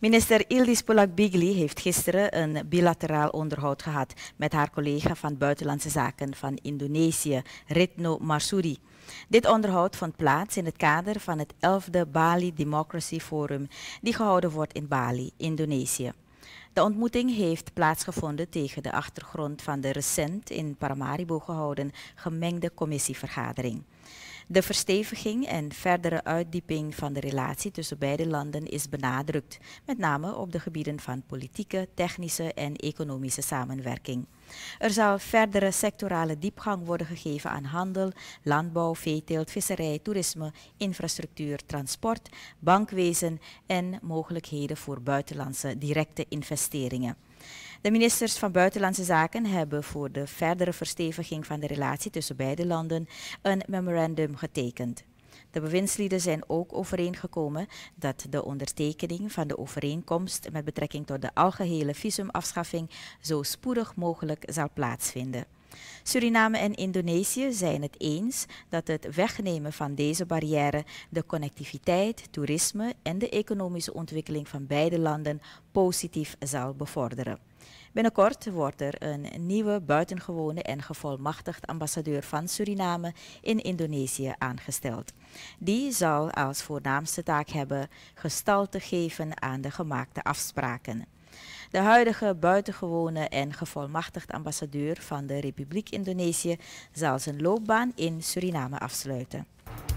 Minister Ildis Polak-Bigli heeft gisteren een bilateraal onderhoud gehad met haar collega van Buitenlandse Zaken van Indonesië, Ritno Marsudi. Dit onderhoud vond plaats in het kader van het 11e Bali Democracy Forum, die gehouden wordt in Bali, Indonesië. De ontmoeting heeft plaatsgevonden tegen de achtergrond van de recent in Paramaribo gehouden gemengde commissievergadering. De versteviging en verdere uitdieping van de relatie tussen beide landen is benadrukt, met name op de gebieden van politieke, technische en economische samenwerking. Er zal verdere sectorale diepgang worden gegeven aan handel, landbouw, veeteelt, visserij, toerisme, infrastructuur, transport, bankwezen en mogelijkheden voor buitenlandse directe investeringen. De ministers van Buitenlandse Zaken hebben voor de verdere versteviging van de relatie tussen beide landen een memorandum getekend. De bewindslieden zijn ook overeengekomen dat de ondertekening van de overeenkomst met betrekking tot de algehele visumafschaffing zo spoedig mogelijk zal plaatsvinden. Suriname en Indonesië zijn het eens dat het wegnemen van deze barrière de connectiviteit, toerisme en de economische ontwikkeling van beide landen positief zal bevorderen. Binnenkort wordt er een nieuwe buitengewone en gevolmachtigd ambassadeur van Suriname in Indonesië aangesteld. Die zal als voornaamste taak hebben gestalte geven aan de gemaakte afspraken de huidige buitengewone en gevolmachtigde ambassadeur van de Republiek Indonesië, zal zijn loopbaan in Suriname afsluiten.